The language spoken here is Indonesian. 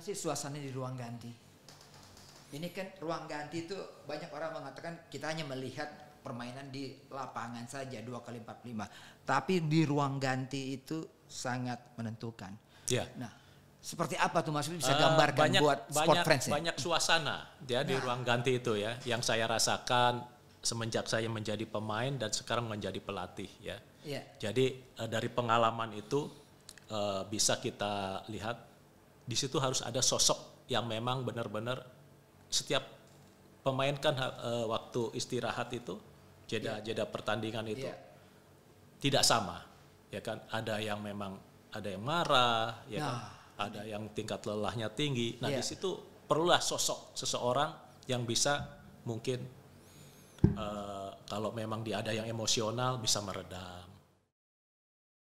gimana sih suasana di ruang ganti? Ini kan ruang ganti itu banyak orang mengatakan kita hanya melihat permainan di lapangan saja dua kali empat lima, Tapi di ruang ganti itu sangat menentukan. Ya. Nah, seperti apa tuh Mas bisa eh, gambarkan uh, banyak, buat sport banyak, friends ya? Banyak suasana ya nah. di ruang ganti itu ya yang saya rasakan semenjak saya menjadi pemain dan sekarang menjadi pelatih ya. Yeah. Jadi eh, dari pengalaman itu eh, bisa kita lihat di situ harus ada sosok yang memang benar-benar setiap pemain kan uh, e, waktu istirahat itu jeda yeah. jeda pertandingan itu yeah. tidak sama ya kan ada yang memang ada yang marah ya kan? nah. kan ada yang tingkat lelahnya tinggi nah yeah. di iya. situ perlulah sosok seseorang yang bisa mungkin uh, kalau memang dia ada yang emosional bisa meredam